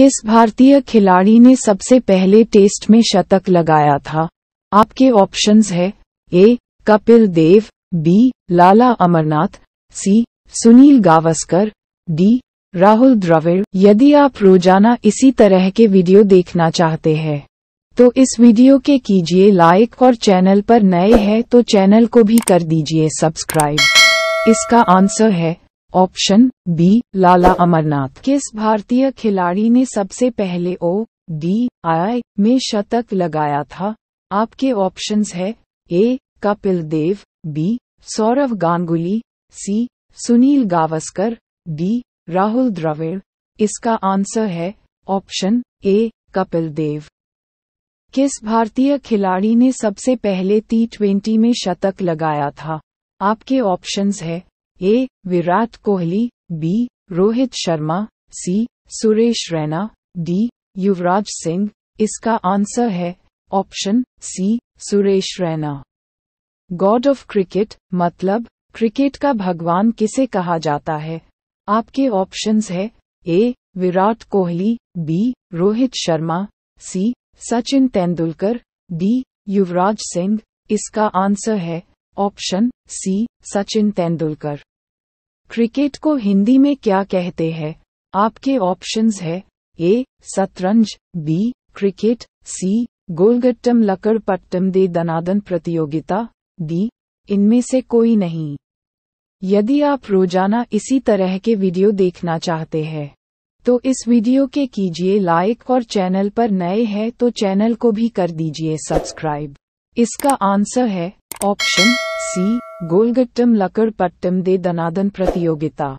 किस भारतीय खिलाड़ी ने सबसे पहले टेस्ट में शतक लगाया था आपके ऑप्शंस है A Kapil Dev B Lala Amarnath C Sunil Gavaskar D Rahul Dravid यदि आप रोजाना इसी तरह के वीडियो देखना चाहते हैं तो इस वीडियो के कीजिए लाइक और चैनल पर नए हैं तो चैनल को भी कर दीजिए सब्सक्राइब इसका आंसर है ऑप्शन बी लाला अमरनाथ किस भारतीय खिलाड़ी ने सबसे पहले ओ डी आई में शतक लगाया था आपके ऑप्शंस है A Kapil Dev B Sourav Ganguly C Sunil Gavaskar D Rahul Dravid इसका आंसर है ऑप्शन ए कपिल देव किस भारतीय खिलाड़ी ने सबसे पहले टी ट्वेंटी में शतक लगाया था आपके ऑप्शंस है A Virat Kohli B Rohit Sharma C Suresh Raina D Yuvraj Singh इसका आंसर है option C Suresh Raina god of cricket मतलब क्रिकेट का भगवान किसे कहा जाता है आपके ऑप्शंस है A Virat Kohli B Rohit Sharma C Sachin Tendulkar D Yuvraj Singh इसका आंसर है option C Sachin Tendulkar cricket को हिंदी में क्या कहते हैं आपके ऑप्शंस है ए शतरंज बी क्रिकेट सी गोलगट्टम लकड़पट्टम दे दनादन प्रतियोगिता डी इनमें से कोई नहीं यदि आप रोजाना इसी तरह के वीडियो देखना चाहते हैं तो इस वीडियो के कीजिए लाइक और चैनल पर नए हैं तो चैनल को भी कर दीजिए सब्सक्राइब इसका आंसर है ऑप्शन सी गोलगट्टम लकड़पट्टम दे दनादन प्रतियोगिता